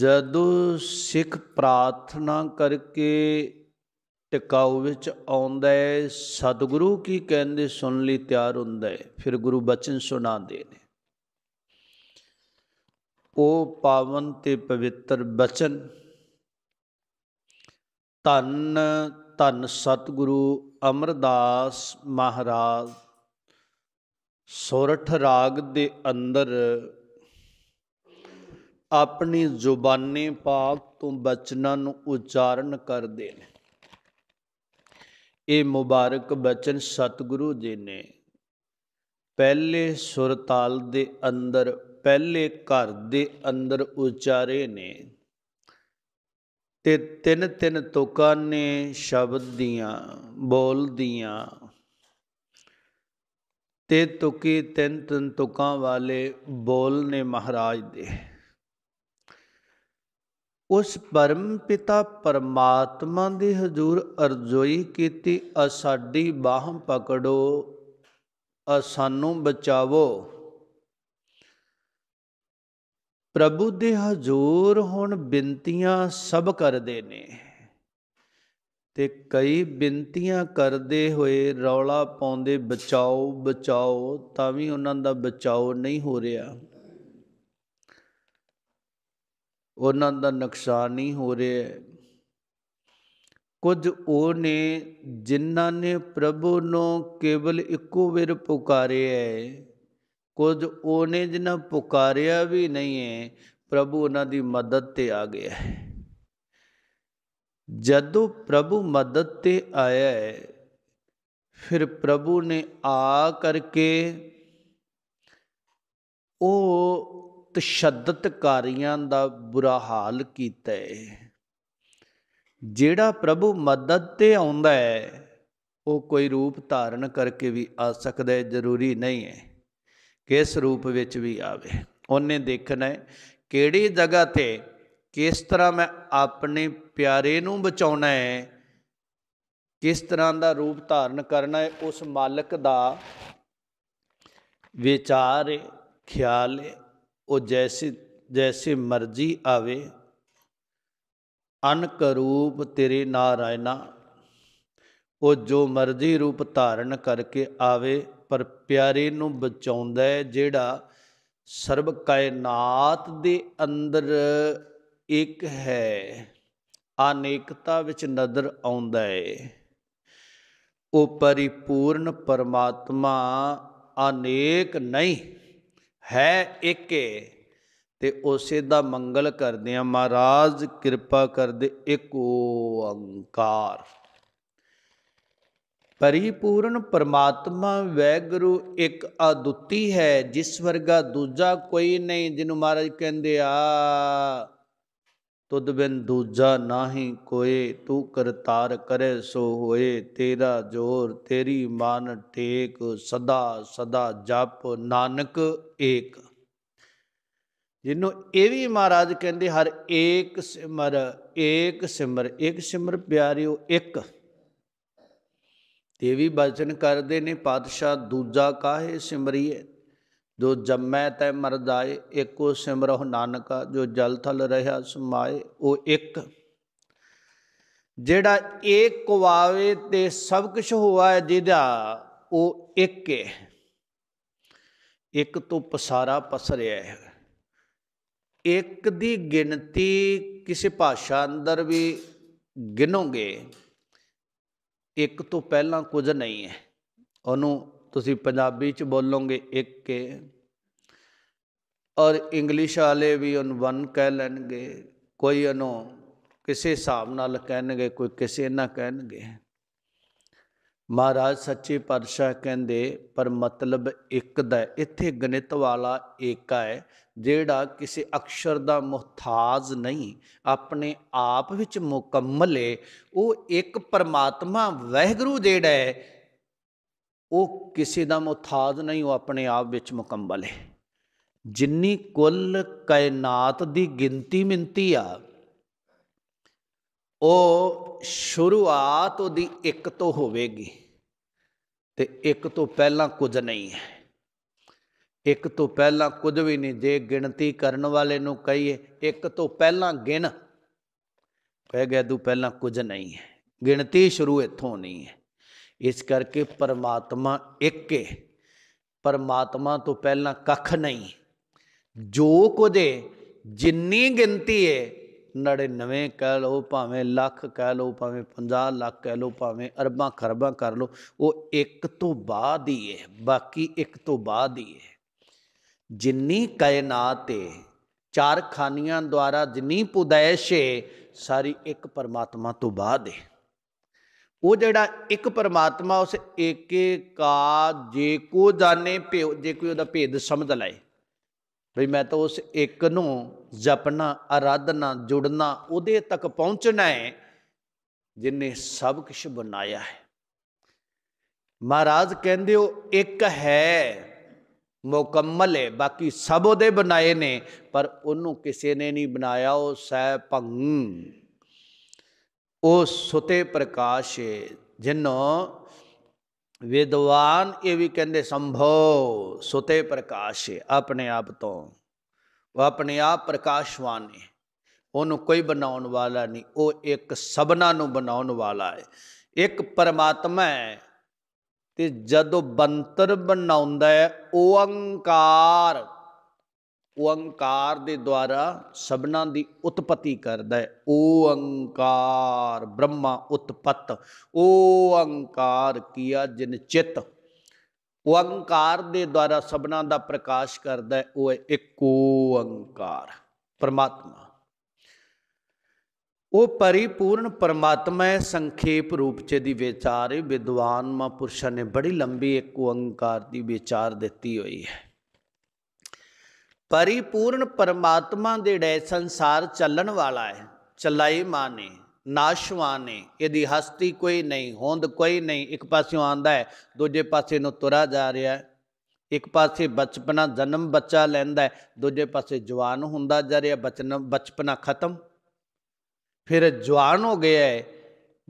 ਜਦੋਂ ਸਿੱਖ ਪ੍ਰਾਰਥਨਾ ਕਰਕੇ ਟਿਕਾਉ ਵਿੱਚ ਆਉਂਦਾ ਹੈ ਸਤਿਗੁਰੂ ਕੀ ਕਹਿੰਦੇ ਸੁਣ ਲਈ ਤਿਆਰ ਹੁੰਦਾ ਹੈ ਫਿਰ ਗੁਰੂ ਬਚਨ ਸੁਣਾਉਂਦੇ ਨੇ ਉਹ ਪਾਵਨ ਤੇ ਪਵਿੱਤਰ ਬਚਨ ਧੰਨ ਧੰਨ ਸਤਿਗੁਰੂ ਅਮਰਦਾਸ ਮਹਾਰਾਜ ਸੋਰਠ ਰਾਗ ਦੇ ਅੰਦਰ ਆਪਣੀ ਜ਼ੁਬਾਨੇ ਪਾਕ ਤੋਂ ਬਚਨਾਂ ਨੂੰ ਉਚਾਰਨ ਕਰਦੇ ਨੇ ਇਹ ਮੁਬਾਰਕ ਬਚਨ ਸਤਿਗੁਰੂ ਜੀ ਨੇ ਪਹਿਲੇ ਸੁਰਤਾਲ ਦੇ ਅੰਦਰ ਪਹਿਲੇ ਘਰ ਦੇ ਅੰਦਰ ਉਚਾਰੇ ਨੇ ਤੇ ਤਿੰਨ ਤਿੰਨ ਤੁਕਾਂ ਨੇ ਸ਼ਬਦ ਦੀਆਂ ਬੋਲ ਦੀਆਂ ਤੇ ਤੁਕੀ ਤਿੰਨ ਤਿੰਨ ਤੁਕਾਂ ਵਾਲੇ ਬੋਲ ਨੇ ਮਹਾਰਾਜ ਦੇ ਉਸ ਪਰਮ ਪਿਤਾ ਪਰਮਾਤਮਾ ਦੇ ਹਜ਼ੂਰ ਅਰਜ਼ੋਈ ਕੀਤੀ ਅ ਸਾਡੀ ਬਾਹ ਪਕੜੋ ਅ ਸਾਨੂੰ ਬਚਾਵੋ ਪ੍ਰਭੂ ਦੇ ਹਜ਼ੂਰ ਹੁਣ ਬੇਨਤੀਆਂ ਸਭ ਕਰਦੇ ਨੇ ਤੇ ਕਈ ਬਿੰਤੀਆਂ ਕਰਦੇ ਹੋਏ ਰੌਲਾ ਪਾਉਂਦੇ ਬਚਾਓ ਬਚਾਓ ਤਾਂ ਵੀ ਉਹਨਾਂ ਦਾ ਬਚਾਓ ਨਹੀਂ ਹੋ ਰਿਹਾ ਉਹਨਾਂ ਦਾ ਨੁਕਸਾਨ ਨਹੀਂ ਹੋ ਰਿਹਾ ਕੁਝ ਉਹ ਨੇ ਜਿਨ੍ਹਾਂ ਨੇ ਪ੍ਰਭੂ ਨੂੰ ਕੇਵਲ ਇੱਕੋ ਵਾਰ ਪੁਕਾਰਿਆ ਹੈ ਕੁਝ ਉਹ ਨੇ ਜਿਨ੍ਹਾਂ ਪੁਕਾਰਿਆ ਵੀ ਨਹੀਂ ਹੈ ਪ੍ਰਭੂ ਉਹਨਾਂ ਦੀ ਮਦਦ ਤੇ ਆ ਗਿਆ ਹੈ ਜਦੋਂ ਪ੍ਰਭੂ ਮਦਦ ਤੇ ਆਇਆ ਫਿਰ ਪ੍ਰਭੂ ਨੇ ਆ ਕਰਕੇ ਉਹ ਤਸ਼ੱਦਦਕਾਰੀਆਂ ਦਾ ਬੁਰਾ ਹਾਲ ਕੀਤਾ ਹੈ ਜਿਹੜਾ ਪ੍ਰਭੂ ਮਦਦ ਤੇ ਆਉਂਦਾ ਹੈ ਉਹ ਕੋਈ ਰੂਪ ਧਾਰਨ ਕਰਕੇ ਵੀ ਆ ਸਕਦਾ ਹੈ ਜ਼ਰੂਰੀ ਨਹੀਂ ਹੈ ਕਿਸ ਰੂਪ ਵਿੱਚ ਵੀ ਆਵੇ ਉਹਨੇ ਦੇਖਣਾ ਹੈ ਕਿਹੜੀ ਜਗ੍ਹਾ ਤੇ ਕਿਸ ਤਰ੍ਹਾਂ ਮੈਂ ਆਪਣੇ ਪਿਆਰੇ ਨੂੰ ਬਚਾਉਣਾ ਹੈ ਕਿਸ ਤਰ੍ਹਾਂ ਦਾ ਰੂਪ ਧਾਰਨ ਕਰਨਾ ਹੈ ਉਸ ਮਾਲਕ ਦਾ ਵਿਚਾਰ ਖਿਆਲ ਉਹ ਜੈਸੀ ਜੈਸੀ ਮਰਜ਼ੀ ਆਵੇ ਅਨਕ ਰੂਪ ਤੇਰੇ ਨਾਰਾਇਣਾ ਉਹ ਜੋ ਮਰਜ਼ੀ ਰੂਪ ਧਾਰਨ ਕਰਕੇ ਆਵੇ ਪਰ ਪਿਆਰੇ ਨੂੰ ਬਚਾਉਂਦਾ ਹੈ ਜਿਹੜਾ ਸਰਬ ਕਾਇਨਾਤ ਦੇ ਅੰਦਰ ਇੱਕ ਹੈ ਅਨੇਕਤਾ ਵਿੱਚ ਨਦਰ ਆਉਂਦਾ ਹੈ ਉਹ ਪਰਿਪੂਰਨ ਪਰਮਾਤਮਾ ਅਨੇਕ ਨਹੀਂ ਹੈ ਇੱਕੇ ਤੇ ਉਸੇ ਦਾ ਮੰਗਲ ਕਰਦੇ ਆ ਮਹਾਰਾਜ ਕਿਰਪਾ ਕਰਦੇ ਇੱਕ ਓੰਕਾਰ ਪਰਿਪੂਰਨ ਪਰਮਾਤਮਾ ਵੈਗੁਰੂ ਇੱਕ ਅਦੁੱਤੀ ਹੈ ਜਿਸ ਵਰਗਾ ਦੂਜਾ ਕੋਈ ਨਹੀਂ ਜਿਹਨੂੰ ਮਹਾਰਾਜ ਕਹਿੰਦੇ ਆ ਤੁਧ ਬਿਨ ਦੂਜਾ ਨਾਹੀ ਕੋਏ ਤੂੰ ਕਰਤਾਰ ਕਰੇ ਸੋ ਹੋਏ ਤੇਰਾ ਜੋਰ ਤੇਰੀ ਮਾਨ ਟੇਕ ਸਦਾ ਸਦਾ ਜਪ ਨਾਨਕ ਏਕ ਜਿੰਨੂੰ ਇਹ ਵੀ ਮਹਾਰਾਜ ਕਹਿੰਦੇ ਹਰ ਏਕ ਸਿਮਰ ਏਕ ਸਿਮਰ ਏਕ ਸਿਮਰ ਪਿਆਰਿਓ ਇੱਕ ਤੇ ਵੀ ਬਚਨ ਕਰਦੇ ਨੇ ਪਾਤਸ਼ਾਹ ਦੂਜਾ ਕਾਹੇ ਸਿਮਰੀਏ ਜੋ ਜੰਮੈ ਤੈ ਮਰਦਾਏ ਏਕੋ ਸਿਮਰਹੁ ਨਾਨਕਾ ਜੋ ਜਲ ਥਲ ਰਹਾ ਸਮਾਏ ਉਹ ਇੱਕ ਜਿਹੜਾ ਏਕ ਕੁਆਵੇ ਤੇ ਸਭ ਕੁਝ ਹੋਆ ਹੈ ਜਿਹਦਾ ਉਹ ਇੱਕ ਹੈ ਇੱਕ ਤੋਂ ਪਸਾਰਾ ਪਸਰਿਆ ਹੈ ਇੱਕ ਦੀ ਗਿਣਤੀ ਕਿਸੇ ਭਾਸ਼ਾ ਅੰਦਰ ਵੀ ਗਿਣੋਗੇ ਇੱਕ ਤੋਂ ਪਹਿਲਾਂ ਕੁਝ ਨਹੀਂ ਹੈ ਉਹਨੂੰ ਤੁਸੀਂ ਪੰਜਾਬੀ ਚ ਬੋਲੋਗੇ ਇੱਕ ਕੇ ਔਰ ਇੰਗਲਿਸ਼ ਵਾਲੇ ਵੀ ਉਹਨ ਵਨ ਕਹਿ ਲੈਣਗੇ ਕੋਈ ਉਹਨੂੰ ਕਿਸੇ ਹਿਸਾਬ ਨਾਲ ਕਹਿਣਗੇ ਕੋਈ ਕਿਸੇ ਨਾ ਕਹਿਣਗੇ ਮਹਾਰਾਜ ਸੱਚੇ ਪਾਤਸ਼ਾਹ ਕਹਿੰਦੇ ਪਰ ਮਤਲਬ ਇੱਕ ਦਾ ਇੱਥੇ ਗਣਿਤ ਵਾਲਾ ਏਕਾ ਹੈ ਜਿਹੜਾ ਕਿਸੇ ਅਕਸ਼ਰ ਦਾ ਮੁਹਤਾਜ ਨਹੀਂ ਆਪਣੇ ਆਪ ਵਿੱਚ ਮੁਕੰਮਲ ਹੈ ਉਹ ਇੱਕ ਪਰਮਾਤਮਾ ਵਹਿਗੁਰੂ ਜਿਹੜਾ ਹੈ ਉਹ ਕਿਸੇ ਦਾ ਮੁਤਾਦ ਨਹੀਂ ਉਹ ਆਪਣੇ ਆਪ ਵਿੱਚ ਮੁਕੰਮਲ ਹੈ ਜਿੰਨੀ ਕੁੱਲ ਕਾਇਨਾਤ ਦੀ ਗਿਣਤੀ ਮਿੰਤੀ ਆ ਉਹ ਸ਼ੁਰੂਆਤ ਉਹਦੀ ਇੱਕ ਤੋਂ ਹੋਵੇਗੀ ਤੇ ਇੱਕ ਤੋਂ ਪਹਿਲਾਂ ਕੁਝ ਨਹੀਂ ਹੈ ਇੱਕ ਤੋਂ ਪਹਿਲਾਂ ਕੁਝ ਵੀ ਨਹੀਂ ਜੇ ਗਿਣਤੀ ਕਰਨ ਵਾਲੇ ਨੂੰ ਕਹੀਏ ਇੱਕ ਤੋਂ ਪਹਿਲਾਂ ਗਿਣ ਕਹਿ ਗਿਆ ਤੂੰ ਪਹਿਲਾਂ ਕੁਝ ਨਹੀਂ ਹੈ ਗਿਣਤੀ ਸ਼ੁਰੂ ਇੱਥੋਂ ਨਹੀਂ ਹੈ ਇਸ ਕਰਕੇ ਪਰਮਾਤਮਾ ਇੱਕ ਹੈ ਪਰਮਾਤਮਾ ਤੋਂ ਪਹਿਲਾਂ ਕੱਖ ਨਹੀਂ ਜੋ ਕੁਝ ਜਿੰਨੀ ਗਿਣਤੀ ਹੈ 99 ਕਹਿ ਲਓ ਭਾਵੇਂ ਲੱਖ ਕਹਿ ਲਓ ਭਾਵੇਂ 50 ਲੱਖ ਕਹਿ ਲਓ ਭਾਵੇਂ ਅਰਬਾਂ ਖਰਬਾਂ ਕਰ ਲਓ ਉਹ ਇੱਕ ਤੋਂ ਬਾਅਦ ਹੀ ਹੈ ਬਾਕੀ ਇੱਕ ਤੋਂ ਬਾਅਦ ਹੀ ਹੈ ਜਿੰਨੀ ਕਾਇਨਾਤ ਹੈ ਚਾਰ ਖਾਨੀਆਂ ਦੁਆਰਾ ਜਿੰਨੀ ਪੁਦੈਸ਼ ਹੈ ਸਾਰੀ ਇੱਕ ਪਰਮਾਤਮਾ ਤੋਂ ਬਾਅਦ ਹੈ ਉਹ ਜਿਹੜਾ ਇੱਕ ਪਰਮਾਤਮਾ ਉਸ ਏਕੇ ਕਾ ਜੇ ਕੋ ਜਾਣੇ ਜੇ ਕੋਈ ਉਹਦਾ ਭੇਦ ਸਮਝ ਲਏ ਵੀ ਮੈਂ ਤਾਂ ਉਸ ਇੱਕ ਨੂੰ ਜਪਣਾ ਆਰਾਧਨਾ ਜੁੜਨਾ ਉਹਦੇ ਤੱਕ ਪਹੁੰਚਣਾ ਹੈ ਜਿਨੇ ਸਭ ਕੁਝ ਬਣਾਇਆ ਹੈ ਮਹਾਰਾਜ ਕਹਿੰਦੇ ਹੋ ਇੱਕ ਹੈ ਮੁਕੰਮਲ ਹੈ ਬਾਕੀ ਸਭ ਉਹਦੇ ਬਣਾਏ ਨੇ ਪਰ ਉਹਨੂੰ ਕਿਸੇ ਨੇ ਨਹੀਂ ਬਣਾਇਆ ਉਹ ਸੈ ਭੰਗ ਉਹ ਸੁਤੇ પ્રકાશે જેનો ਵਿਦਵਾਨ ਇਹ ਵੀ ਕਹਿੰਦੇ ਸੰਭਵ ਸੁਤੇ ਪ੍ਰਕਾਸ਼ ਆਪਣੇ ਆਪ ਤੋਂ ਉਹ ਆਪਣੇ ਆਪ ਪ੍ਰਕਾਸ਼ਵਾਨ ਹੈ ਉਹਨੂੰ ਕੋਈ ਬਣਾਉਣ ਵਾਲਾ ਨਹੀਂ ਉਹ ਇੱਕ ਸਭਨਾ ਨੂੰ ਬਣਾਉਣ ਵਾਲਾ ਹੈ ਇੱਕ ਪਰਮਾਤਮਾ ਹੈ ਤੇ ਜਦੋਂ ਬੰਤਰ ਬਣਾਉਂਦਾ ਹੈ ਓੰਕਾਰ ਓੰਕਾਰ ਦੇ ਦੁਆਰਾ ਸਭਨਾਂ ਦੀ ਉਤਪਤੀ ਕਰਦਾ ਹੈ ਓੰਕਾਰ ਬ੍ਰਹਮਾ ਉਤਪਤ ਓੰਕਾਰ ਕੀਆ ਜਿਨ ਚਿਤ ਓੰਕਾਰ ਦੇ ਦੁਆਰਾ ਸਭਨਾਂ ਦਾ ਪ੍ਰਕਾਸ਼ ਕਰਦਾ ਹੈ ਉਹ ਹੈ ਇੱਕ ਓੰਕਾਰ ਪਰਮਾਤਮਾ ਉਹ ਪਰਿਪੂਰਨ ਪਰਮਾਤਮਾ ਹੈ ਸੰਖੇਪ ਰੂਪ ਚ ਦੀ ਵਿਚਾਰ ਵਿਦਵਾਨ ਮਹਾਂਪੁਰਸ਼ਾਂ ਨੇ ਬੜੀ ਲੰਬੀ ਇੱਕ ਓੰਕਾਰ ਦੀ ਵਿਚਾਰ ਦਿੱਤੀ ਹੋਈ ਹੈ ਪਰਿਪੂਰਨ ਪਰਮਾਤਮਾ ਦੇ ਡੈ ਸੰਸਾਰ ਚੱਲਣ ਵਾਲਾ ਹੈ ਚਲਾਈ ਮਾਨੇ ਨਾਸ਼ਵਾਨ ਨੇ ਇਹਦੀ ਹਸਤੀ ਕੋਈ ਨਹੀਂ ਹੋਂਦ ਕੋਈ ਨਹੀਂ ਇੱਕ ਪਾਸਿਓਂ ਆਂਦਾ ਹੈ ਦੂਜੇ ਪਾਸੇ ਨੂੰ ਤੁਰਾ ਜਾ ਰਿਹਾ ਹੈ ਇੱਕ ਪਾਸੇ ਬਚਪਨਾ ਜਨਮ ਬੱਚਾ ਲੈਂਦਾ ਹੈ ਦੂਜੇ ਪਾਸੇ ਜਵਾਨ ਹੁੰਦਾ ਜਾ ਰਿਹਾ ਬਚਨ ਬਚਪਨਾ ਖਤਮ ਫਿਰ ਜਵਾਨ ਹੋ ਗਿਆ ਹੈ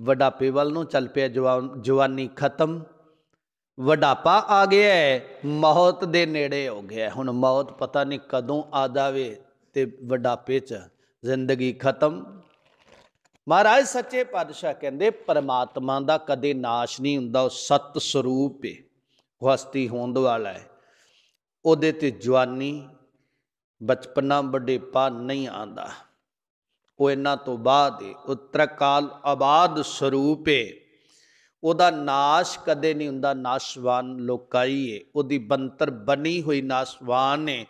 ਵੱਡਾ ਪੇਵਲ ਨੂੰ ਚੱਲ ਪਿਆ ਜਵਾਨੀ ਖਤਮ ਵਡਾਪਾ ਆ ਗਿਆ ਹੈ ਮੌਤ ਦੇ ਨੇੜੇ ਹੋ ਗਿਆ ਹੁਣ ਮੌਤ ਪਤਾ ਨਹੀਂ ਕਦੋਂ ਆਦਾਵੇ ਤੇ ਵਡਾਪੇ 'ਚ ਜ਼ਿੰਦਗੀ ਖਤਮ ਮਹਾਰਾਜ ਸੱਚੇ ਪਾਤਸ਼ਾਹ ਕਹਿੰਦੇ ਪਰਮਾਤਮਾ ਦਾ ਕਦੇ ਨਾਸ਼ ਨਹੀਂ ਹੁੰਦਾ ਉਹ ਸਤ ਸਰੂਪ ਹੈ ਹਸਤੀ ਹੋਂਦ ਵਾਲਾ ਹੈ ਉਹਦੇ ਤੇ ਜਵਾਨੀ ਬਚਪਨਾ ਵੱਡੇਪਾ ਨਹੀਂ ਆਂਦਾ ਉਹ ਇਹਨਾਂ ਤੋਂ ਬਾਅਦ ਉਤਰਕਾਲ ਆਬਾਦ ਸਰੂਪ ਹੈ ਉਹਦਾ ਨਾਸ਼ ਕਦੇ ਨਹੀਂ ਹੁੰਦਾ ਨਾਸ਼ਵਾਨ ਲੋਕਾਈ ਏ ਉਹਦੀ ਬੰਤਰ ਬਣੀ ਹੋਈ ਨਾਸ਼ਵਾਨ ਏ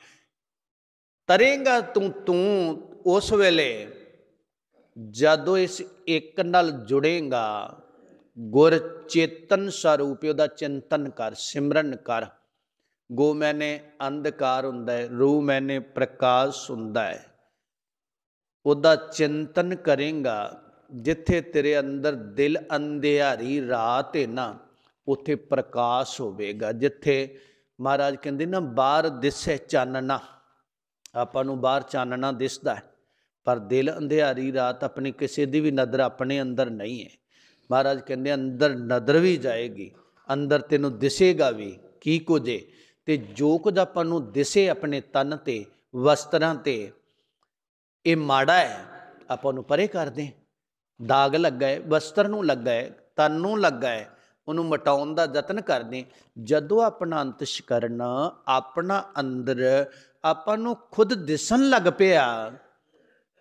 ਤਰੇਗਾ ਤੂੰ ਤੂੰ ਉਸ ਵੇਲੇ ਜਦੋਂ ਇਸ ਇੱਕ ਨਾਲ ਜੁੜੇਗਾ ਗੁਰ ਚੇਤਨ ਸਰੂਪ ਉਹਦਾ ਚਿੰਤਨ ਕਰ ਸਿਮਰਨ ਕਰ ਗੋ ਮੈਨੇ ਅੰਧਕਾਰ ਹੁੰਦਾ ਹੈ ਰੂ ਮੈਨੇ ਪ੍ਰਕਾਸ਼ ਹੁੰਦਾ ਹੈ ਉਹਦਾ ਚਿੰਤਨ ਕਰੇਗਾ ਜਿੱਥੇ ਤੇਰੇ ਅੰਦਰ ਦਿਲ ਅੰਧਿਆਰੀ ਰਾਤ ਹੈ ਨਾ ਉਥੇ ਪ੍ਰਕਾਸ਼ ਹੋਵੇਗਾ ਜਿੱਥੇ ਮਹਾਰਾਜ ਕਹਿੰਦੇ ਨਾ ਬਾਹਰ ਦਿਸੇ ਚਾਨਣਾ ਆਪਾਂ ਨੂੰ ਬਾਹਰ ਚਾਨਣਾ ਦਿਸਦਾ ਪਰ ਦਿਲ ਅੰਧਿਆਰੀ ਰਾਤ ਆਪਣੀ ਕਿਸੇ ਦੀ ਵੀ ਨਦਰ ਆਪਣੇ ਅੰਦਰ ਨਹੀਂ ਹੈ ਮਹਾਰਾਜ ਕਹਿੰਦੇ ਅੰਦਰ ਨਦਰ ਵੀ ਜਾਏਗੀ ਅੰਦਰ ਤੈਨੂੰ ਦਿਸੇਗਾ ਵੀ ਕੀ ਕੁਝ ਹੈ ਤੇ ਜੋ ਕੁਝ ਆਪਾਂ ਨੂੰ ਦਿਸੇ ਆਪਣੇ ਤਨ ਤੇ ਵਸਤਰਾਂ ਤੇ ਇਹ ਮਾੜਾ ਹੈ ਆਪਾਂ ਨੂੰ ਪਰੇ ਕਰਦੇ ਦਾਗ ਲੱਗਾ ਹੈ ਵਸਤਰ ਨੂੰ ਲੱਗਾ ਹੈ ਤਨ ਨੂੰ ਲੱਗਾ ਹੈ ਉਹਨੂੰ ਮਟਾਉਣ ਦਾ ਯਤਨ ਕਰਦੇ ਜਦੋਂ ਆਪਣਾ ਅੰਤਸ਼ਕਰਨ ਆਪਣਾ ਅੰਦਰ ਆਪਾਂ ਨੂੰ ਖੁਦ ਦਿਸਣ ਲੱਗ ਪਿਆ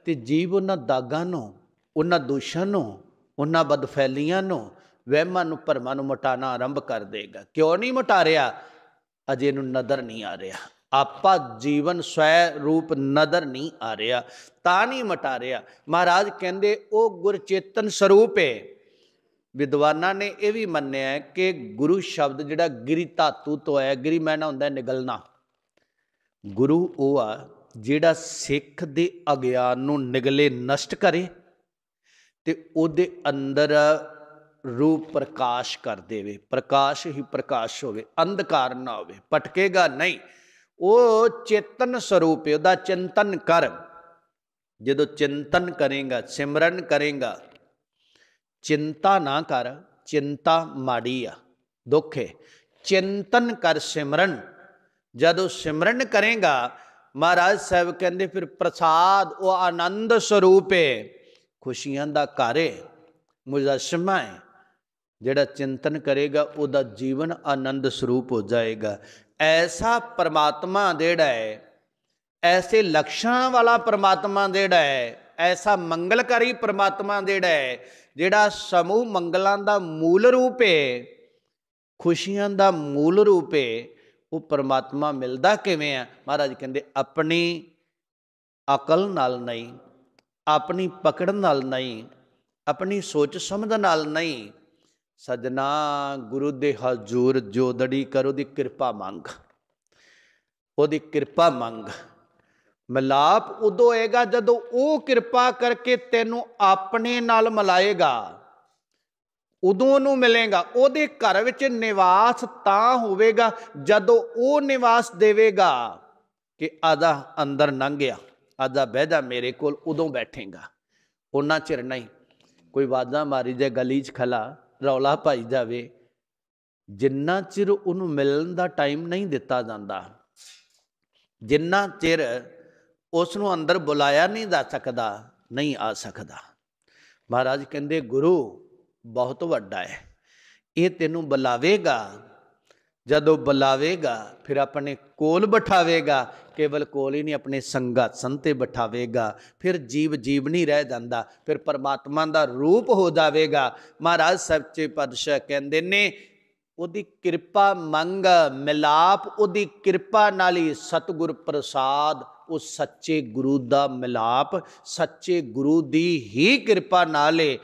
ਤੇ ਜੀਵ ਉਹਨਾਂ ਦਾਗਾਂ ਨੂੰ ਉਹਨਾਂ ਦੋਸ਼ਾਂ ਨੂੰ ਉਹਨਾਂ ਬਦਫੈਲੀਆਂ ਨੂੰ ਵਹਿਮਾਂ ਨੂੰ ਭਰਮਾਂ ਨੂੰ ਮਟਾਣਾ ਆਰੰਭ ਕਰ ਦੇਗਾ ਕਿਉਂ ਨਹੀਂ ਮਟਾ ਰਿਹਾ ਅਜੇ ਇਹਨੂੰ ਨਦਰ ਨਹੀਂ ਆ ਰਿਹਾ ਆਪਾ ਜੀਵਨ ਸਵੈ ਰੂਪ ਨਦਰ ਨਹੀਂ ਆ ਰਿਹਾ ਤਾਂ ਨਹੀਂ ਮਟਾ ਰਿਹਾ ਮਹਾਰਾਜ ਕਹਿੰਦੇ ਉਹ ਗੁਰਚੇਤਨ ਸਰੂਪ ਹੈ ਵਿਦਵਾਨਾਂ ਨੇ ਇਹ ਵੀ ਮੰਨਿਆ ਕਿ ਗੁਰੂ ਸ਼ਬਦ ਜਿਹੜਾ ਗਿਰੀ ਧਾਤੂ ਤੋਂ ਆਇਆ ਗਿਰੀ ਮੈਨਾ ਹੁੰਦਾ ਨਿਗਲਣਾ ਗੁਰੂ ਉਹ ਆ ਜਿਹੜਾ ਸਿੱਖ ਦੇ ਅਗਿਆਨ ਨੂੰ ਨਿਗਲੇ ਨਸ਼ਟ ਕਰੇ ਤੇ ਉਹਦੇ ਅੰਦਰ ਰੂਪ ਪ੍ਰਕਾਸ਼ ਕਰ ਦੇਵੇ ਪ੍ਰਕਾਸ਼ ਹੀ ਪ੍ਰਕਾਸ਼ ਹੋਵੇ ਅੰਧਕਾਰ ਨਾ ਹੋਵੇ ਪਟਕੇਗਾ ਨਹੀਂ ਉਹ ਚੇਤਨ ਸਰੂਪ ਹੈ ਉਹਦਾ ਚਿੰਤਨ ਕਰ ਜਦੋਂ ਚਿੰਤਨ ਕਰੇਗਾ ਸਿਮਰਨ ਕਰੇਗਾ ਚਿੰਤਾ ਨਾ ਕਰ ਚਿੰਤਾ ਮਾੜੀ ਆ ਦੁੱਖ ਹੈ ਚਿੰਤਨ ਕਰ ਸਿਮਰਨ ਜਦੋਂ ਸਿਮਰਨ ਕਰੇਗਾ ਮਹਾਰਾਜ ਸਾਹਿਬ ਕਹਿੰਦੇ ਫਿਰ ਪ੍ਰਸਾਦ ਉਹ ਆਨੰਦ ਸਰੂਪ ਹੈ ਖੁਸ਼ੀਆਂ ਦਾ ਘਰ ਹੈ ਮੁਜਸਮਾ ਹੈ ਜਿਹੜਾ ਚਿੰਤਨ ਕਰੇਗਾ ਉਹਦਾ ਜੀਵਨ ਆਨੰਦ ਸਰੂਪ ਹੋ ਜਾਏਗਾ ਐਸਾ ਪਰਮਾਤਮਾ ਜਿਹੜਾ ਹੈ ਐਸੇ ਲਕਸ਼ਣਾਂ ਵਾਲਾ ਪਰਮਾਤਮਾ ਜਿਹੜਾ ਹੈ ਐਸਾ ਮੰਗਲਕਾਰੀ ਪਰਮਾਤਮਾ ਜਿਹੜਾ ਹੈ ਜਿਹੜਾ ਸਮੂਹ ਮੰਗਲਾਂ ਦਾ ਮੂਲ ਰੂਪ ਹੈ ਖੁਸ਼ੀਆਂ ਦਾ ਮੂਲ ਰੂਪ ਹੈ ਉਹ ਪਰਮਾਤਮਾ ਮਿਲਦਾ ਕਿਵੇਂ ਆ ਮਹਾਰਾਜ ਕਹਿੰਦੇ ਆਪਣੀ ਅਕਲ ਨਾਲ ਨਹੀਂ ਆਪਣੀ ਪਕੜ ਨਾਲ ਨਹੀਂ ਆਪਣੀ ਸੋਚ ਸਮਝ ਨਾਲ ਨਹੀਂ ਸਜਣਾ ਗੁਰੂ ਦੇ ਹਜ਼ੂਰ ਜੋਦੜੀ ਕਰ ਉਹਦੀ ਕਿਰਪਾ ਮੰਗ ਉਹਦੀ ਕਿਰਪਾ ਮੰਗ ਮਲਾਪ ਉਦੋਂ ਹੋਏਗਾ ਜਦੋਂ ਉਹ ਕਿਰਪਾ ਕਰਕੇ ਤੈਨੂੰ ਆਪਣੇ ਨਾਲ ਮਲਾਏਗਾ ਉਦੋਂ ਉਹਨੂੰ ਮਿਲੇਗਾ ਉਹਦੇ ਘਰ ਵਿੱਚ ਨਿਵਾਸ ਤਾਂ ਹੋਵੇਗਾ ਜਦੋਂ ਉਹ ਨਿਵਾਸ ਦੇਵੇਗਾ ਕਿ ਆਦਾ ਅੰਦਰ ਨੰਗਿਆ ਆਦਾ ਬਹਿ ਜਾ ਮੇਰੇ ਕੋਲ ਉਦੋਂ ਬੈਠੇਗਾ ਉਹਨਾਂ ਚਿਰ ਨਹੀਂ ਕੋਈ ਵਾਦਾ ਮਾਰੀ ਜੇ ਗਲੀ 'ਚ ਖਲਾ ਰੌਲਾ ਪਾਈ ਜਾਵੇ ਜਿੰਨਾ ਚਿਰ ਉਹਨੂੰ ਮਿਲਣ ਦਾ ਟਾਈਮ ਨਹੀਂ ਦਿੱਤਾ ਜਾਂਦਾ ਜਿੰਨਾ ਚਿਰ ਉਸ ਨੂੰ ਅੰਦਰ ਬੁਲਾਇਆ ਨਹੀਂ ਜਾ ਸਕਦਾ ਨਹੀਂ ਆ ਸਕਦਾ ਮਹਾਰਾਜ ਕਹਿੰਦੇ ਗੁਰੂ ਬਹੁਤ ਵੱਡਾ ਹੈ ਇਹ ਤੈਨੂੰ ਬੁਲਾਵੇਗਾ ਜਦੋਂ ਬੁਲਾਵੇਗਾ ਫਿਰ ਆਪਣੇ ਕੋਲ ਬਿਠਾਵੇਗਾ ਕੇਵਲ ਕੋਲ ਹੀ ਨਹੀਂ ਆਪਣੇ ਸੰਗਤ ਸੰਤੇ ਬਿਠਾਵੇਗਾ ਫਿਰ ਜੀਵ ਜੀਵ ਨਹੀਂ ਰਹਿ ਜਾਂਦਾ ਫਿਰ ਪਰਮਾਤਮਾ ਦਾ ਰੂਪ ਹੋ ਜਾਵੇਗਾ ਮਹਾਰਾਜ ਸੱਚੇ ਪਾਤਸ਼ਾਹ ਕਹਿੰਦੇ ਨੇ ਉਹਦੀ ਕਿਰਪਾ ਮੰਗ ਮਿਲਾਪ ਉਹਦੀ ਕਿਰਪਾ ਨਾਲ ਹੀ ਸਤਗੁਰ ਪ੍ਰਸਾਦ ਉਹ ਸੱਚੇ ਗੁਰੂ ਦਾ ਮਿਲਾਪ ਸੱਚੇ ਗੁਰੂ ਦੀ ਹੀ ਕਿਰਪਾ ਨਾਲੇ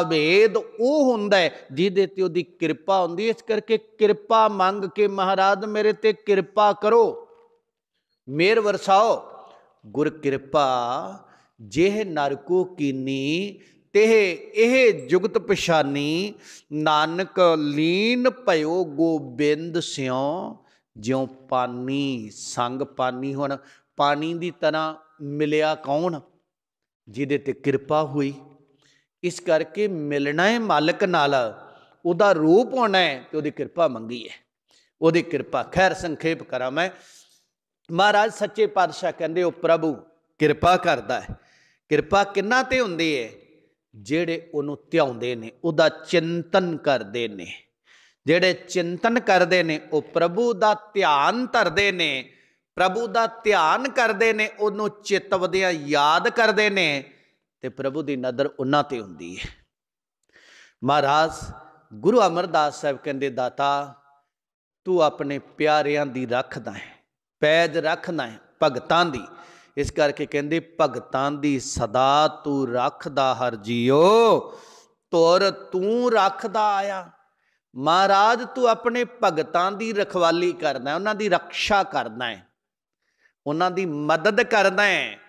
ਅਵੇਦ ਉਹ ਹੁੰਦਾ ਜਿਹਦੇ ਤੇ ਉਹਦੀ ਕਿਰਪਾ ਹੁੰਦੀ ਇਸ ਕਰਕੇ ਕਿਰਪਾ ਮੰਗ ਕੇ ਮਹਾਰਾਜ ਮੇਰੇ ਤੇ ਕਿਰਪਾ ਕਰੋ ਮੇਰ ਵਰਸਾਓ ਗੁਰ ਕਿਰਪਾ ਜਿਹ ਨਰਕੋ ਕੀਨੀ ਤੇ ਇਹ ਜੁਗਤ ਪਛਾਨੀ ਨਾਨਕ ਲੀਨ ਭਇਓ ਗੋਬਿੰਦ ਸਿਉ ਜਿਉ ਪਾਨੀ ਸੰਗ ਪਾਨੀ ਹੁਣ ਪਾਣੀ ਦੀ ਤਰ੍ਹਾਂ ਮਿਲਿਆ ਕੌਣ ਜਿਹਦੇ ਤੇ ਕਿਰਪਾ ਹੋਈ ਇਸ ਕਰਕੇ ਮਿਲਣਾ ਹੈ ਮਾਲਕ ਨਾਲ ਉਹਦਾ ਰੂਪ ਹੋਣਾ ਹੈ ਤੇ ਉਹਦੀ ਕਿਰਪਾ ਮੰਗੀ ਹੈ ਉਹਦੀ ਕਿਰਪਾ ਖੈਰ ਸੰਖੇਪ ਕਰਾਂ ਮੈਂ ਮਹਾਰਾਜ ਸੱਚੇ ਪਾਤਸ਼ਾਹ ਕਹਿੰਦੇ ਉਹ ਪ੍ਰਭੂ ਕਿਰਪਾ ਕਰਦਾ ਹੈ ਕਿਰਪਾ ਕਿੰਨਾ ਤੇ ਹੁੰਦੀ ਹੈ ਜਿਹੜੇ ਉਹਨੂੰ ਧਿਆਉਂਦੇ ਨੇ ਉਹਦਾ ਚਿੰਤਨ ਕਰਦੇ ਨੇ ਜਿਹੜੇ ਚਿੰਤਨ ਕਰਦੇ ਨੇ ਉਹ ਪ੍ਰਭੂ ਦਾ ਧਿਆਨ ਧਰਦੇ ਨੇ ਪ੍ਰਭੂ ਦਾ ਧਿਆਨ ਕਰਦੇ ਨੇ ਉਹਨੂੰ ਚਿਤਵਦਿਆਂ ਯਾਦ ਕਰਦੇ ਨੇ ਤੇ ਪ੍ਰਭੂ ਦੀ ਨਦਰ ਉਹਨਾਂ ਤੇ ਹੁੰਦੀ ਹੈ ਮਹਾਰਾਜ ਗੁਰੂ ਅਮਰਦਾਸ ਸਾਹਿਬ ਕਹਿੰਦੇ ਦਾਤਾ ਤੂੰ ਆਪਣੇ ਪਿਆਰਿਆਂ ਦੀ ਰੱਖਦਾ ਹੈ ਪੈਜ ਰੱਖਦਾ ਹੈ ਭਗਤਾਂ ਦੀ ਇਸ ਕਰਕੇ ਕਹਿੰਦੇ ਭਗਤਾਂ ਦੀ ਸਦਾ ਤੂੰ ਰੱਖਦਾ ਹਰ ਜੀਓ ਤੁਰ ਤੂੰ ਰੱਖਦਾ ਆਇਆ ਮਹਾਰਾਜ ਤੂੰ ਆਪਣੇ ਭਗਤਾਂ ਦੀ ਰਖਵਾਲੀ ਕਰਦਾ ਉਹਨਾਂ ਦੀ ਰੱਖਿਆ ਕਰਦਾ ਹੈ ਉਹਨਾਂ ਦੀ ਮਦਦ ਕਰਦਾ ਹੈ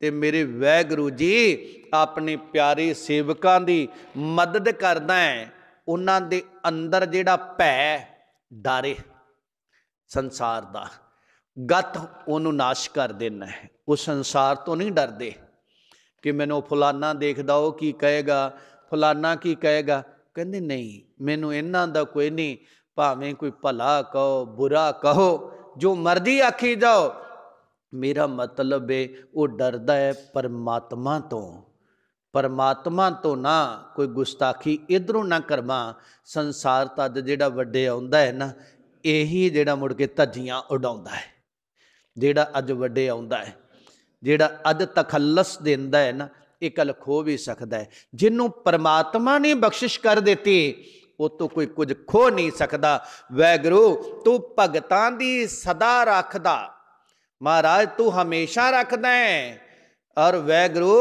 ਤੇ ਮੇਰੇ ਵੈਗੁਰੂ ਜੀ ਆਪਣੇ ਪਿਆਰੇ ਸੇਵਕਾਂ ਦੀ ਮਦਦ ਕਰਦਾ ਹੈ ਉਹਨਾਂ ਦੇ ਅੰਦਰ ਜਿਹੜਾ ਭੈ ਡਰ ਸੰਸਾਰ ਦਾ ਗਤ ਉਹਨੂੰ ਨਾਸ਼ ਕਰ ਦੇਣਾ ਹੈ ਉਹ ਸੰਸਾਰ ਤੋਂ ਨਹੀਂ ਡਰਦੇ ਕਿ ਮੈਨੂੰ ਫੁਲਾਣਾ ਦੇਖਦਾ ਉਹ ਕੀ ਕਹੇਗਾ ਫੁਲਾਣਾ ਕੀ ਕਹੇਗਾ ਕਹਿੰਦੇ ਨਹੀਂ ਮੈਨੂੰ ਇਹਨਾਂ ਦਾ ਕੋਈ ਨਹੀਂ ਭਾਵੇਂ ਕੋਈ ਭਲਾ ਕਹੋ ਬੁਰਾ ਕਹੋ ਜੋ ਮਰਜ਼ੀ ਆਖੀ ਜਾਓ ਮੇਰਾ ਮਤਲਬ ਹੈ ਉਹ ਡਰਦਾ ਹੈ ਪਰਮਾਤਮਾ ਤੋਂ ਪਰਮਾਤਮਾ ਤੋਂ ਨਾ ਕੋਈ ਗੁਸਤਾਖੀ ਇਧਰੋਂ ਨਾ ਕਰਵਾ ਸੰਸਾਰ ਤਦ ਜਿਹੜਾ ਵੱਡੇ ਆਉਂਦਾ ਹੈ ਨਾ ਇਹੀ ਜਿਹੜਾ ਮੁੜ ਕੇ ਧੱਜੀਆਂ ਉਡਾਉਂਦਾ ਹੈ ਜਿਹੜਾ ਅੱਜ ਵੱਡੇ ਆਉਂਦਾ ਹੈ ਜਿਹੜਾ ਅੱਜ ਤਖੱਲਸ ਦਿੰਦਾ ਹੈ ਨਾ ਇਹ ਕਲ ਖੋ ਵੀ ਸਕਦਾ ਹੈ ਜਿਹਨੂੰ ਪਰਮਾਤਮਾ ਨੇ ਬਖਸ਼ਿਸ਼ ਕਰ ਦਿੱਤੀ ਉਹ ਤੋਂ ਕੋਈ ਕੁਝ ਖੋ ਨਹੀਂ ਸਕਦਾ ਵੈਗਰੂ ਤੂੰ ਭਗਤਾਂ ਦੀ ਸਦਾ ਰੱਖਦਾ ਮਹਾਰਾਜ ਤੂੰ ਹਮੇਸ਼ਾ ਰੱਖਦਾ ਹੈ ਔਰ ਵੈਗਰੂ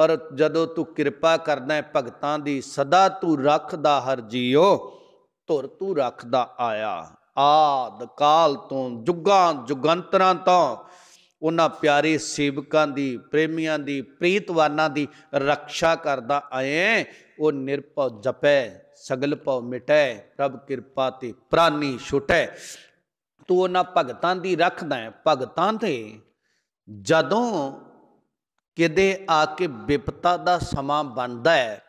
ਔਰ ਜਦੋਂ ਤੂੰ ਕਿਰਪਾ ਕਰਦਾ ਹੈ ਭਗਤਾਂ ਦੀ ਸਦਾ ਤੂੰ ਰੱਖਦਾ ਹਰ ਜੀਉ ਧੁਰ ਤੂੰ ਰੱਖਦਾ ਆਇਆ ਆਦ ਕਾਲ ਤੋਂ ਜੁਗਾਂ ਜੁਗੰਤਰਾਂ ਤੋਂ ਉਹਨਾਂ ਪਿਆਰੇ ਸੇਵਕਾਂ ਦੀ ਪ੍ਰੇਮੀਆਂ ਦੀ ਪ੍ਰੀਤਵਾਨਾਂ ਦੀ ਰੱਖਿਆ ਕਰਦਾ ਆਏ ਉਹ ਨਿਰਭਉ ਜਪੈ ਸਗਲ ਭਉ ਮਿਟੈ ਪ੍ਰਭ ਕਿਰਪਾ ਤੇ ਪ੍ਰਾਨੀ ਛੁਟੈ ਤੂੰ ਉਹਨਾਂ ਭਗਤਾਂ ਦੀ ਰੱਖਦਾ ਹੈ ਭਗਤਾਂ ਤੇ ਜਦੋਂ ਕਿਦੇ ਆ ਕੇ ਵਿਪਤਾ ਦਾ ਸਮਾਂ ਬਣਦਾ ਹੈ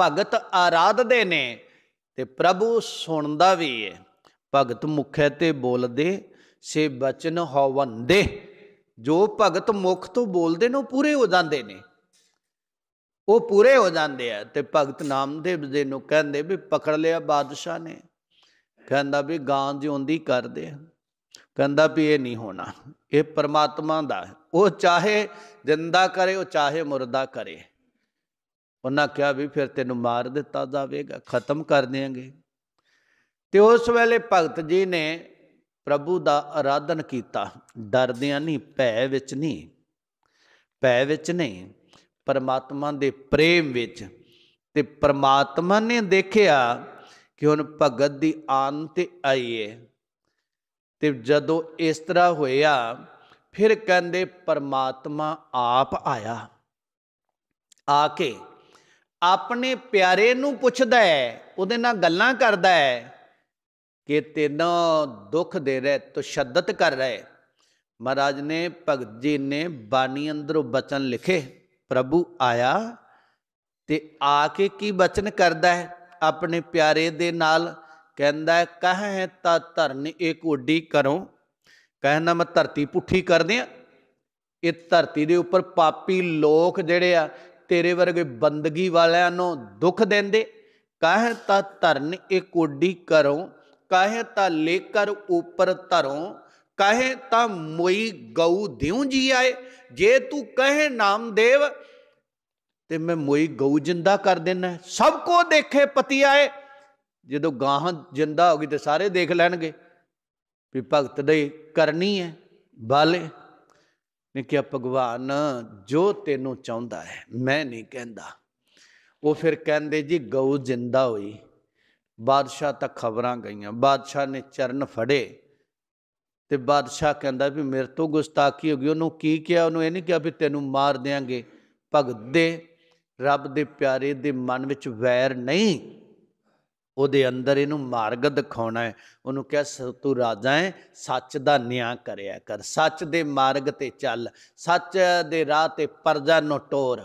ਭਗਤ ਆਰਾਧਦੇ ਨੇ ਤੇ ਪ੍ਰਭੂ ਸੁਣਦਾ ਵੀ ਹੈ ਭਗਤ ਮੁਖੇ ਤੇ ਬੋਲਦੇ ਸੇ ਬਚਨ ਹੋਵੰਦੇ ਜੋ ਭਗਤ ਮੁਖ ਤੋਂ ਬੋਲਦੇ ਨੇ ਉਹ ਪੂਰੇ ਹੋ ਜਾਂਦੇ ਨੇ ਉਹ ਪੂਰੇ ਹੋ ਜਾਂਦੇ ਆ ਤੇ ਭਗਤ ਨਾਮਦੇਵ ਦੇ ਨੂੰ ਕਹਿੰਦੇ ਵੀ ਪਕੜ ਲਿਆ ਬਾਦਸ਼ਾਹ ਨੇ ਕਹਿੰਦਾ ਵੀ ਗਾਂ ਜਿਉਂਦੀ ਕਰ ਦੇ ਕਹਿੰਦਾ ਵੀ ਇਹ ਨਹੀਂ ਹੋਣਾ ਇਹ ਪਰਮਾਤਮਾ ਦਾ ਉਹ ਚਾਹੇ ਜ਼ਿੰਦਾ ਕਰੇ ਉਹ ਚਾਹੇ ਮਰਦਾ ਕਰੇ ਉਹਨਾਂ ਕਿਹਾ ਵੀ ਫਿਰ ਤੈਨੂੰ ਮਾਰ ਦਿੱਤਾ ਜਾਵੇਗਾ ਖਤਮ ਕਰ ਦੇਾਂਗੇ ਤੇ ਉਸ ਵੇਲੇ ਭਗਤ ਜੀ ਨੇ ਪ੍ਰਭੂ ਦਾ ਆਰਾਧਨ ਕੀਤਾ ਡਰਦਿਆਂ ਨਹੀਂ ਭੈ ਵਿੱਚ ਨਹੀਂ ਭੈ ਵਿੱਚ ਨਹੀਂ ਪਰਮਾਤਮਾ ਦੇ ਪ੍ਰੇਮ ਵਿੱਚ ਤੇ ਪਰਮਾਤਮਾ ਨੇ ਦੇਖਿਆ ਕਿ ਹੁਣ ਭਗਤ ਦੀ ਆਨ ਤੇ ਆਈਏ ਤੇ ਜਦੋਂ ਇਸ ਤਰ੍ਹਾਂ ਹੋਇਆ ਫਿਰ ਕਹਿੰਦੇ ਪਰਮਾਤਮਾ ਆਪ ਆਇਆ ਆ ਕੇ ਆਪਣੇ ਪਿਆਰੇ ਨੂੰ ਪੁੱਛਦਾ ਹੈ ਉਹਦੇ ਨਾਲ ਗੱਲਾਂ ਕਰਦਾ ਹੈ ਕਿ ਤੈਨੂੰ ਦੁੱਖ ਦੇ ਰਿਹਾ ਤਸ਼ੱਦਦ ਕਰ ਰਿਹਾ ਮਹਾਰਾਜ ਨੇ ਭਗਤ ਜੀ ਨੇ ਬਾਣੀ ਅੰਦਰੋਂ ਬਚਨ ਲਿਖੇ ਪ੍ਰਭੂ ਆਇਆ ਤੇ ਆ ਕੇ ਕੀ ਬਚਨ ਕਰਦਾ ਹੈ ਆਪਣੇ ਪਿਆਰੇ ਦੇ ਨਾਲ ਕਹਿੰਦਾ ਕਹ ਹੈ ਤਾ ਧਰਨ ਇੱਕ ਕੋਡੀ ਕਰੋ ਕਹਿੰਦਾ ਮੈਂ ਧਰਤੀ ਪੁੱਠੀ ਕਰਦੇ ਆ ਇਹ ਧਰਤੀ ਦੇ ਉੱਪਰ ਪਾਪੀ ਲੋਕ ਜਿਹੜੇ ਆ ਤੇਰੇ ਵਰਗੇ ਬੰਦਗੀ ਵਾਲਿਆਂ ਨੂੰ ਦੁੱਖ ਦਿੰਦੇ ਕਹ ਤਾ ਧਰਨ ਇੱਕ ਕੋਡੀ ਕਰੋ ਕਹੇ ਤਾ ਲੇਕਰ ਉੱਪਰ ਧਰੋ ਕਹ ਤਾ ਮੋਈ ਗਊ ਦਿਉ ਜੀ ਆਏ ਜੇ ਤੂੰ ਕਹੇ ਨਾਮਦੇਵ ਤੇ ਮੈਂ ਮੋਈ ਗਊ ਜਿੰਦਾ ਕਰ ਦੇਣਾ ਸਭ ਕੋ ਦੇਖੇ ਪਤੀ ਆਏ ਜਦੋਂ ਗਾਹ ਜਿੰਦਾ ਹੋ ਗਈ ਤੇ ਸਾਰੇ ਦੇਖ ਲੈਣਗੇ ਵੀ ਭਗਤ ਦੇ ਕਰਨੀ ਹੈ ਬਾਲੇ ਨੇ ਕਿਹਾ ਭਗਵਾਨ ਜੋ ਤੈਨੂੰ ਚਾਹੁੰਦਾ ਹੈ ਮੈਂ ਨਹੀਂ ਕਹਿੰਦਾ ਉਹ ਫਿਰ ਕਹਿੰਦੇ ਜੀ ਗਊ ਜਿੰਦਾ ਹੋਈ ਬਾਦਸ਼ਾਹ ਤੱਕ ਖਬਰਾਂ ਗਈਆਂ ਬਾਦਸ਼ਾਹ ਨੇ ਚਰਨ ਫੜੇ ਤੇ ਬਾਦਸ਼ਾਹ ਕਹਿੰਦਾ ਵੀ ਮੇਰੇ ਤੋਂ ਗੁਸਤਾਖੀ ਹੋ ਗਈ ਉਹਨੂੰ ਕੀ ਕਿਹਾ ਉਹਨੂੰ ਇਹ ਨਹੀਂ ਕਿਹਾ ਵੀ ਤੈਨੂੰ ਮਾਰ ਦੇਾਂਗੇ ਭਗਤ ਦੇ ਰੱਬ ਦੇ ਪਿਆਰੇ ਦੇ ਮਨ ਵਿੱਚ ਵੈਰ ਨਹੀਂ ਉਹਦੇ ਅੰਦਰ ਇਹਨੂੰ ਮਾਰਗ ਦਿਖਾਉਣਾ ਹੈ ਉਹਨੂੰ ਕਿਹਾ ਤੂੰ ਰਾਜਾ ਹੈ ਸੱਚ ਦਾ ਨਿਆਂ ਕਰਿਆ ਕਰ ਸੱਚ ਦੇ ਮਾਰਗ ਤੇ ਚੱਲ ਸੱਚ ਦੇ ਰਾਹ ਤੇ ਪਰਜਾ ਨੂੰ ਟੋਰ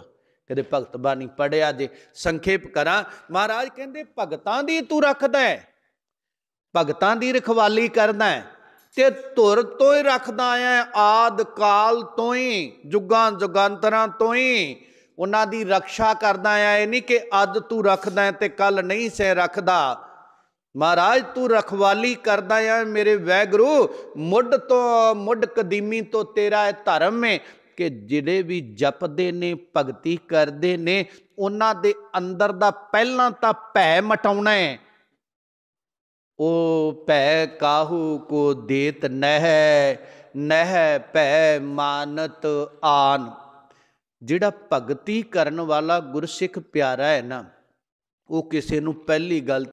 ਕਦੇ ਭਗਤ ਬਾਣੀ ਪੜਿਆ ਜੇ ਸੰਖੇਪ ਕਰਾਂ ਮਹਾਰਾਜ ਕਹਿੰਦੇ ਭਗਤਾਂ ਦੀ ਤੂੰ ਰੱਖਦਾ ਹੈ ਭਗਤਾਂ ਦੀ ਰਖਵਾਲੀ ਕਰਦਾ ਹੈ ਤੇ ਧੁਰ ਤੋਂ ਹੀ ਰੱਖਦਾ ਆਇਆ ਆਦ ਕਾਲ ਤੋਂ ਹੀ ਜੁਗਾਂ ਜੁਗਾਂਤਰਾਂ ਤੋਂ ਹੀ ਉਹਨਾਂ ਦੀ ਰੱਖਿਆ ਕਰਦਾ ਆ ਇਹ ਨਹੀਂ ਕਿ ਅੱਜ ਤੂੰ ਰੱਖਦਾ ਤੇ ਕੱਲ ਨਹੀਂ ਸੇ ਰੱਖਦਾ ਮਹਾਰਾਜ ਤੂੰ ਰਖਵਾਲੀ ਕਰਦਾ ਆ ਮੇਰੇ ਵੈਗਰੂ ਮੁੱਢ ਤੋਂ ਮੁੱਢ ਕਦੀਮੀ ਤੋਂ ਤੇਰਾ ਇਹ ਧਰਮ ਹੈ ਕਿ ਜਿਹੜੇ ਵੀ ਜਪਦੇ ਨੇ ਭਗਤੀ ਕਰਦੇ ਨੇ ਉਹਨਾਂ ਦੇ ਅੰਦਰ ਦਾ ਪਹਿਲਾਂ ਤਾਂ ਭੈ ਮਟਾਉਣਾ ਹੈ ਉਹ ਭੈ ਕਾਹੂ ਕੋ ਦੇਤ ਨਹਿ ਨਹਿ ਭੈ ਮਾਨਤ ਆਨ ਜਿਹੜਾ ਭਗਤੀ ਕਰਨ ਵਾਲਾ ਗੁਰਸਿੱਖ ਪਿਆਰਾ ਹੈ ਨਾ ਉਹ ਕਿਸੇ ਨੂੰ ਪਹਿਲੀ ਗੱਲ